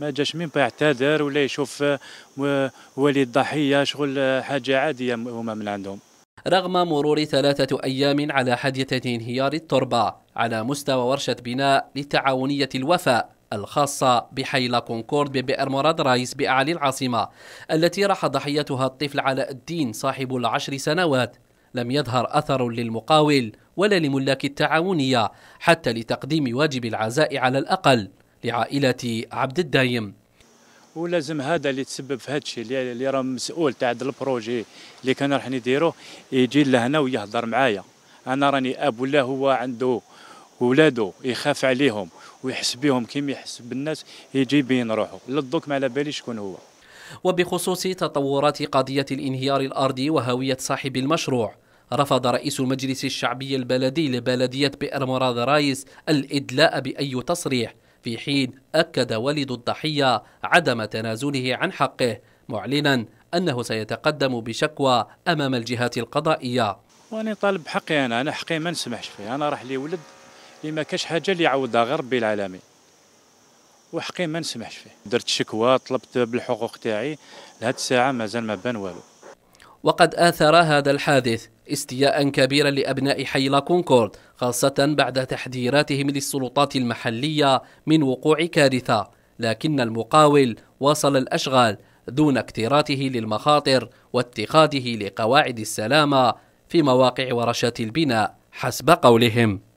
ما جاش مين يعتذر ولا يشوف آه، ولي الضحيه شغل آه، حاجه عاديه هما من عندهم رغم مرور ثلاثة أيام على حادثة انهيار التربة على مستوى ورشة بناء لتعاونية الوفاء الخاصة بحي لا كونكورد ببئر مراد رايس بأعلى العاصمة التي راح ضحيتها الطفل علاء الدين صاحب العشر سنوات لم يظهر أثر للمقاول ولا لملاك التعاونية حتى لتقديم واجب العزاء على الأقل لعائلة عبد الدايم ولازم هذا اللي تسبب في هذا الشيء اللي راه مسؤول تاع هذا البروجي اللي كان راح نديروه يجي لهنا ويهضر معايا انا راني اب ولا هو عنده ولاده يخاف عليهم ويحس بهم كيما يحس بالناس يجي بين روحه للضوك ما على بالي شكون هو وبخصوص تطورات قضية الانهيار الأرضي وهوية صاحب المشروع رفض رئيس المجلس الشعبي البلدي لبلدية بئر مراد رايس الإدلاء بأي تصريح في حين أكد والد الضحية عدم تنازله عن حقه معلنا أنه سيتقدم بشكوى أمام الجهات القضائية وأنا طالب حقي أنا أنا حقي ما نسمحش فيه أنا راح لي ولد اللي ما كاش حاجة اللي يعوضها غير ربي العالمين وحقي ما نسمحش فيه درت شكوى طلبت بالحقوق تاعي لهاد الساعة مازال ما بان والو وقد آثر هذا الحادث استياء كبيرا لأبناء حي لا كونكورد خاصة بعد تحذيراتهم للسلطات المحلية من وقوع كارثة لكن المقاول واصل الأشغال دون اكتراثه للمخاطر واتخاذه لقواعد السلامة في مواقع ورشات البناء حسب قولهم